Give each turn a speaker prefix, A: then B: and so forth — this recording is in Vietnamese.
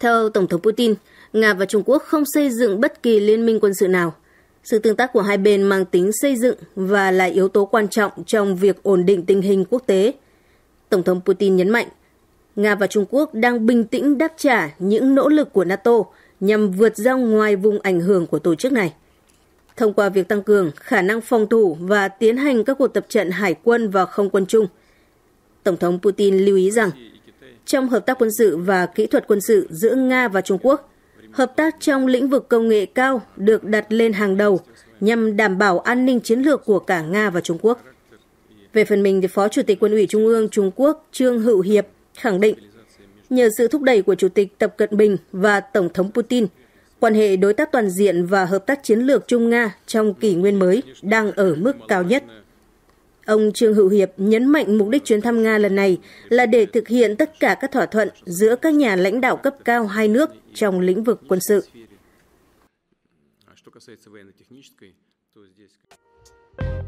A: Theo Tổng thống Putin, Nga và Trung Quốc không xây dựng bất kỳ liên minh quân sự nào. Sự tương tác của hai bên mang tính xây dựng và là yếu tố quan trọng trong việc ổn định tình hình quốc tế. Tổng thống Putin nhấn mạnh, Nga và Trung Quốc đang bình tĩnh đáp trả những nỗ lực của NATO nhằm vượt ra ngoài vùng ảnh hưởng của tổ chức này. Thông qua việc tăng cường khả năng phòng thủ và tiến hành các cuộc tập trận hải quân và không quân chung, Tổng thống Putin lưu ý rằng trong hợp tác quân sự và kỹ thuật quân sự giữa Nga và Trung Quốc. Hợp tác trong lĩnh vực công nghệ cao được đặt lên hàng đầu nhằm đảm bảo an ninh chiến lược của cả Nga và Trung Quốc. Về phần mình, thì Phó Chủ tịch Quân ủy Trung ương Trung Quốc Trương Hữu Hiệp khẳng định, nhờ sự thúc đẩy của Chủ tịch Tập Cận Bình và Tổng thống Putin, quan hệ đối tác toàn diện và hợp tác chiến lược Trung Nga trong kỷ nguyên mới đang ở mức cao nhất. Ông Trương Hữu Hiệp nhấn mạnh mục đích chuyến thăm Nga lần này là để thực hiện tất cả các thỏa thuận giữa các nhà lãnh đạo cấp cao hai nước trong lĩnh vực quân sự. Thank you.